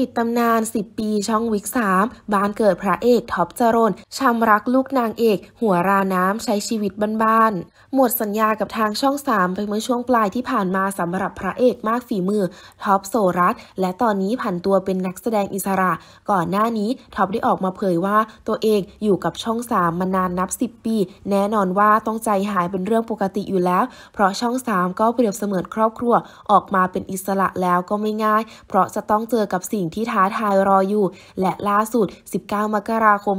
ิดตำนาน 10 ปี ช่องวิก3บ้านเกิดพระเอก ท็อปจรนชำรักลูกนางเอก หัวราน้ำใช้ชีวิตบ้านๆ หมดสัญญากับทางช่อง3ไปเมื่อช่วงปลายที่ผ่านมาสำหรับพระเอกมากฝีมือ ท็อปโซรัส และตอนนี้ผันตัวเป็นนักแสดงอิสระ ก่อนหน้านี้ท็อปได้ออกมาเผยว่าตัวเองอยู่กับช่อง 3 มานานนับ 10 ปี แน่นอนว่าต้องใจหายเป็นเรื่องปกติอยู่แล้ว เพราะช่อง 3 ก็เปรียบเสมือนครอบครัว ออกมาเป็นอิสระแล้วก็ไม่ง่าย เพราะจะต้องเจอกับสิ่งงที่ท้าทายรออยู่ และล่าสุด 19 มกราคม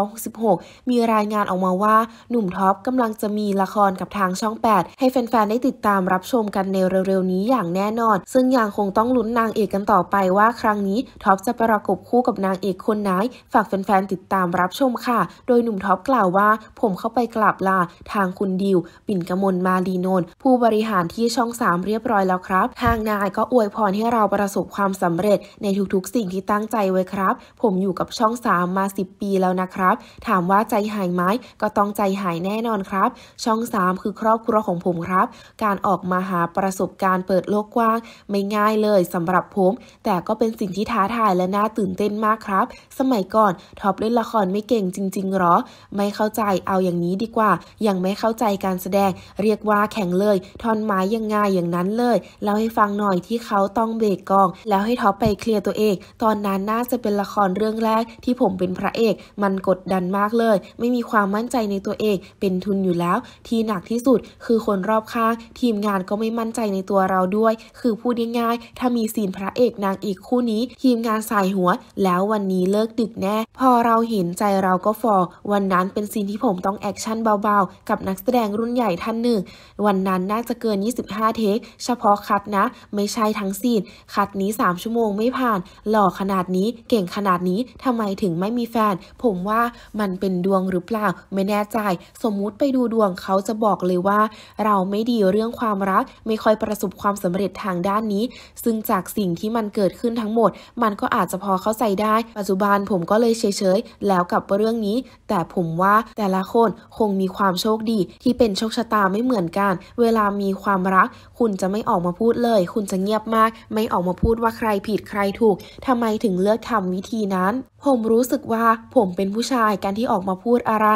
2566 มีรายงานออกมาว่า หนุ่มท็อปกำลังจะมีละครกับทางช่อง 8 ให้แฟนๆ ได้ติดตามรับชมกันในเร็วๆ นี้อย่างแน่นอน ซึ่งยังคงต้องลุ้นนางเอกกันต่อไปว่า ครั้งนี้ท็อปจะประกบคู่กับนางเอกคนไหน ฝากแฟนๆ ติดตามรับชมค่ะ โดยหนุ่มท็อปกล่าวว่า ผมเข้าไปกลับลา ทางคุณดิวปิ่นกมล มาลีนน ผู้บริหารที่ช่อง 3 เรียบร้อยแล้วครับทางนายก็อวยพรให้เราประสบความสำเร็จในทุกๆ สิ่งที่ตั้งใจไว้ครับ ผมอยู่กับช่อง 3 มา 10 ปีแล้วนะครับ ถามว่าใจหายไหมก็ต้องใจหายแน่นอนครับ ช่อง 3คือครอบครัวของผมครับ การออกมาหาประสบการณ์เปิดโลกกว้าง ไม่ง่ายเลยสำหรับผม แต่ก็เป็นสิ่งที่ท้าทายและน่าตื่นเต้นมากครับ สมัยก่อนท็อปเล่นละครไม่เก่งจริงๆหรอ ไม่เข้าใจเอาอย่างนี้ดีกว่า ยังไม่เข้าใจการแสดง เรียกว่าแข่งเลยทอนไม้ยังไงอย่างนั้นเลยเล่าให้ฟังหน่อยที่เขาต้องเบรกกอง แล้วให้ท็อปไปเคลียร์ตัวเอง ตอนนั้นน่าจะเป็นละครเรื่องแรก ที่ผมเป็นพระเอก มันกดดันมากเลย ไม่มีความมั่นใจในตัวเอง เป็นทุนอยู่แล้ว ที่หนักที่สุดคือคนรอบข้าง ทีมงานก็ไม่มั่นใจในตัวเราด้วย คือพูดง่ายๆ ถ้ามีซีนพระเอกนางอีกคู่นี้ ทีมงานใส่หัว แล้ววันนี้เลิกดึกแน่ พอเราเห็นใจเราก็ฟอวันนั้นเป็นซีนที่ผมต้องแอคชั่นเบาๆ กับนักแสดงรุ่นใหญ่ท่านหนึ่ง วันนั้นน่าจะเกิน 25 เทคเฉพาะคัดนะ ไม่ใช่ทั้งซีน คัดนี้ 3 ชั่วโมงไม่ไม่ผ่านหล่อขนาดนี้เก่งขนาดนี้ทำไมถึงไม่มีแฟน ผมว่ามันเป็นดวงหรือเปล่าไม่แน่ใจ สมมุติไปดูดวงเขาจะบอกเลยว่าเราไม่ดีเรื่องความรัก ไม่ค่อยประสบความสำเร็จทางด้านนี้ ซึ่งจากสิ่งที่มันเกิดขึ้นทั้งหมด มันก็อาจจะพอเข้าใจได้ปัจจุบันผมก็เลยเฉยๆแล้วกับเรื่องนี้แต่ผมว่าแต่ละคนคงมีความโชคดีที่เป็นโชคชะตาไม่เหมือนกัน เวลามีความรัก คุณจะไม่ออกมาพูดเลย คุณจะเงียบมาก ไม่ออกมาพูดว่าใครผิดใครถูก ทำไมถึงเลือกทำวิธีนั้น ผมรู้สึกว่า ผมเป็นผู้ชาย การที่ออกมาพูดอะไร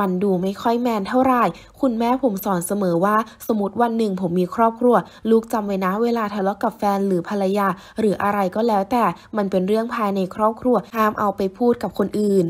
มันดูไม่ค่อยแมนเท่าไหร่ คุณแม่ผมสอนเสมอว่า สมมติวันหนึ่ง ผมมีครอบครัว ลูกจำไว้นะ เวลาทะเลาะกับแฟนหรือภรรยา หรืออะไรก็แล้วแต่ มันเป็นเรื่องภายในครอบครัวห้ามเอาไปพูดกับคนอื่น